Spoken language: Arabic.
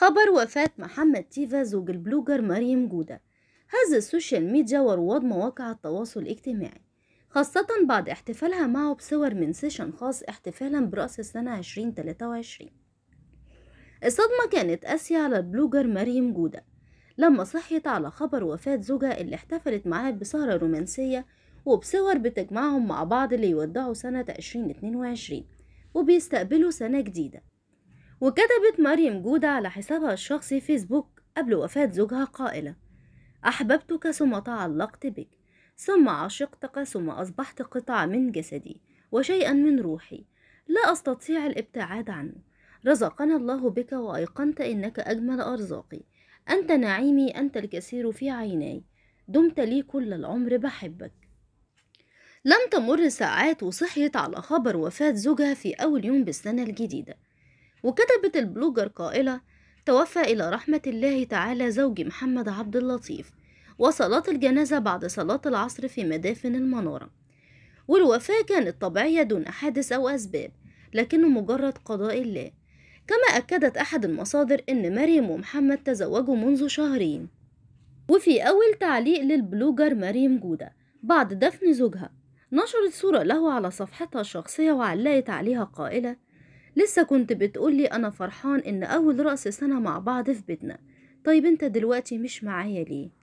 خبر وفاة محمد تيفا زوج البلوجر مريم جودة هز السوشيال ميديا ورواد مواقع التواصل الاجتماعي خاصة بعد احتفالها معه بصور من سيشن خاص احتفالا برأس السنة 2023 الصدمة كانت قاسية على البلوجر مريم جودة لما صحيت على خبر وفاة زوجها اللي احتفلت معاه بسهرة رومانسية وبصور بتجمعهم مع بعض اللي يودعوا سنة 2022 وبيستقبلوا سنة جديدة وكتبت مريم جودة على حسابها الشخصي فيسبوك قبل وفاة زوجها قائلة أحببتك ثم تعلقت بك ثم عشقتك ثم أصبحت قطعة من جسدي وشيئا من روحي لا أستطيع الابتعاد عنه رزقنا الله بك وأيقنت إنك أجمل أرزاقي أنت نعيمي أنت الكثير في عيناي دمت لي كل العمر بحبك لم تمر ساعات وصحيت على خبر وفاة زوجها في أول يوم بالسنة الجديدة وكتبت البلوجر قائلة توفى إلى رحمة الله تعالى زوجي محمد عبد اللطيف وصلاة الجنازة بعد صلاة العصر في مدافن المنارة والوفاة كانت طبيعية دون حادث أو أسباب لكنه مجرد قضاء الله كما أكدت أحد المصادر أن مريم ومحمد تزوجوا منذ شهرين وفي أول تعليق للبلوجر مريم جودة بعد دفن زوجها نشرت صورة له على صفحتها الشخصية وعلقت عليها قائلة لسه كنت بتقولي أنا فرحان إن أول رأس سنة مع بعض في بيتنا طيب أنت دلوقتي مش معايا ليه؟